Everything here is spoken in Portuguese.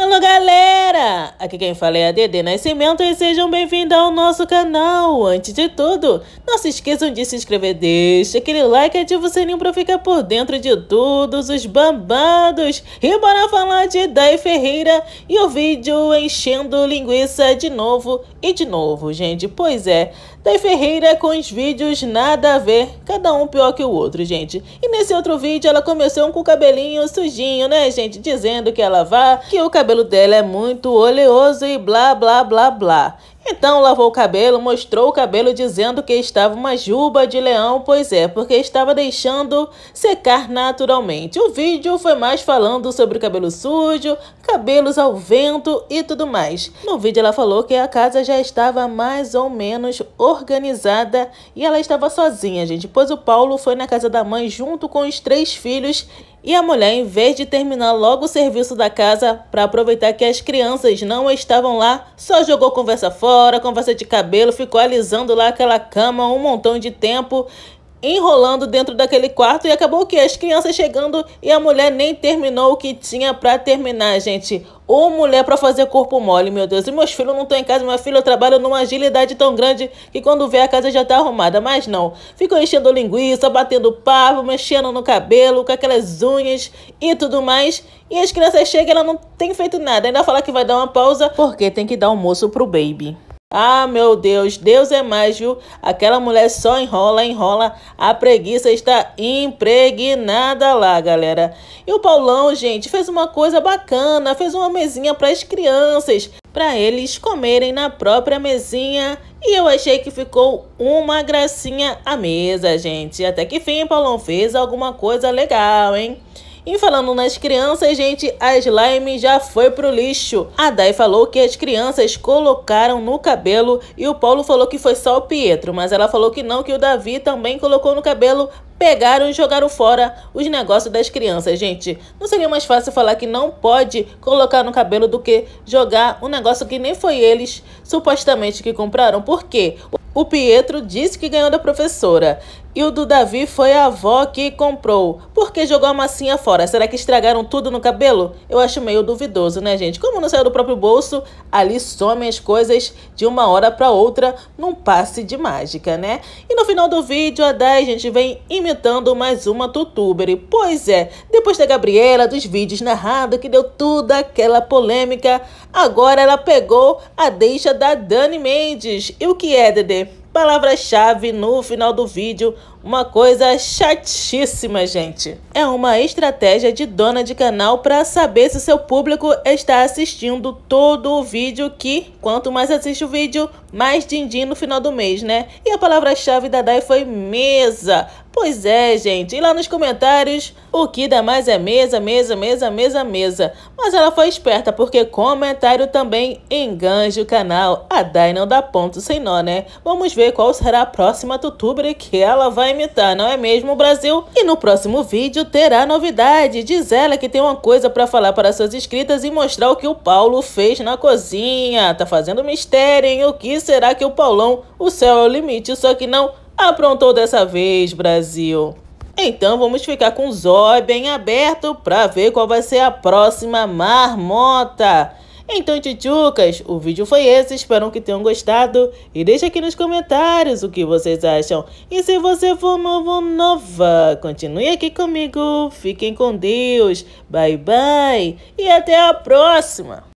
Alô, galera! galera! Aqui quem fala é a Dede Nascimento e sejam bem-vindos ao nosso canal. Antes de tudo, não se esqueçam de se inscrever, deixa aquele like e ativa o sininho para ficar por dentro de todos os babados. E bora falar de Dai Ferreira e o vídeo enchendo linguiça de novo e de novo, gente. Pois é, Dai Ferreira com os vídeos nada a ver, cada um pior que o outro, gente. E nesse outro vídeo ela começou com o cabelinho sujinho, né, gente? Dizendo que ela vá, que o cabelo dela é muito muito oleoso e blá blá blá blá. Então lavou o cabelo, mostrou o cabelo dizendo que estava uma juba de leão, pois é, porque estava deixando secar naturalmente. O vídeo foi mais falando sobre cabelo sujo, cabelos ao vento e tudo mais. No vídeo ela falou que a casa já estava mais ou menos organizada e ela estava sozinha, gente, pois o Paulo foi na casa da mãe junto com os três filhos e a mulher, em vez de terminar logo o serviço da casa para aproveitar que as crianças não estavam lá, só jogou conversa fora embora, você de cabelo, ficou alisando lá aquela cama um montão de tempo, enrolando dentro daquele quarto e acabou que as crianças chegando e a mulher nem terminou o que tinha para terminar, gente. Ou mulher para fazer corpo mole, meu Deus. E meus filhos não estão em casa, minha filha, eu trabalho numa agilidade tão grande que quando vê a casa já tá arrumada, mas não. Ficou enchendo linguiça, batendo papo, mexendo no cabelo, com aquelas unhas e tudo mais. E as crianças chegam, ela não tem feito nada. Ainda fala que vai dar uma pausa porque tem que dar almoço pro baby. Ah, meu Deus, Deus é mais, viu? Aquela mulher só enrola, enrola. A preguiça está impregnada lá, galera. E o Paulão, gente, fez uma coisa bacana, fez uma mesinha para as crianças, para eles comerem na própria mesinha. E eu achei que ficou uma gracinha a mesa, gente. Até que fim, Paulão fez alguma coisa legal, hein? E falando nas crianças, gente, a slime já foi pro lixo. A Dai falou que as crianças colocaram no cabelo e o Paulo falou que foi só o Pietro, mas ela falou que não, que o Davi também colocou no cabelo pegaram e jogaram fora os negócios das crianças, gente. Não seria mais fácil falar que não pode colocar no cabelo do que jogar um negócio que nem foi eles supostamente que compraram? Por quê? O Pietro disse que ganhou da professora. E o do Davi foi a avó que comprou. Por que jogou a massinha fora? Será que estragaram tudo no cabelo? Eu acho meio duvidoso, né, gente? Como não saiu do próprio bolso, ali somem as coisas de uma hora para outra num passe de mágica, né? E no final do vídeo, a Dai, gente, vem imitando mais uma tutuber. Pois é, depois da Gabriela, dos vídeos narrado que deu toda aquela polêmica, agora ela pegou a deixa da Dani Mendes. E o que é, Dede? palavra-chave no final do vídeo, uma coisa chatíssima, gente. É uma estratégia de dona de canal para saber se seu público está assistindo todo o vídeo que, quanto mais assiste o vídeo, mais din-din no final do mês, né? E a palavra-chave da DAI foi mesa. Pois é, gente. E lá nos comentários, o que dá mais é mesa, mesa, mesa, mesa, mesa. Mas ela foi esperta, porque comentário também enganja o canal. A Dai não dá ponto sem nó, né? Vamos ver qual será a próxima tutubre que ela vai imitar, não é mesmo, Brasil? E no próximo vídeo terá novidade. Diz ela que tem uma coisa para falar para suas inscritas e mostrar o que o Paulo fez na cozinha. Tá fazendo mistério, hein? O que será que o Paulão, o céu é o limite, só que não aprontou dessa vez, Brasil. Então vamos ficar com os olhos bem abertos para ver qual vai ser a próxima marmota. Então, tchutchucas, o vídeo foi esse, espero que tenham gostado. E deixa aqui nos comentários o que vocês acham. E se você for novo nova, continue aqui comigo. Fiquem com Deus. Bye, bye. E até a próxima.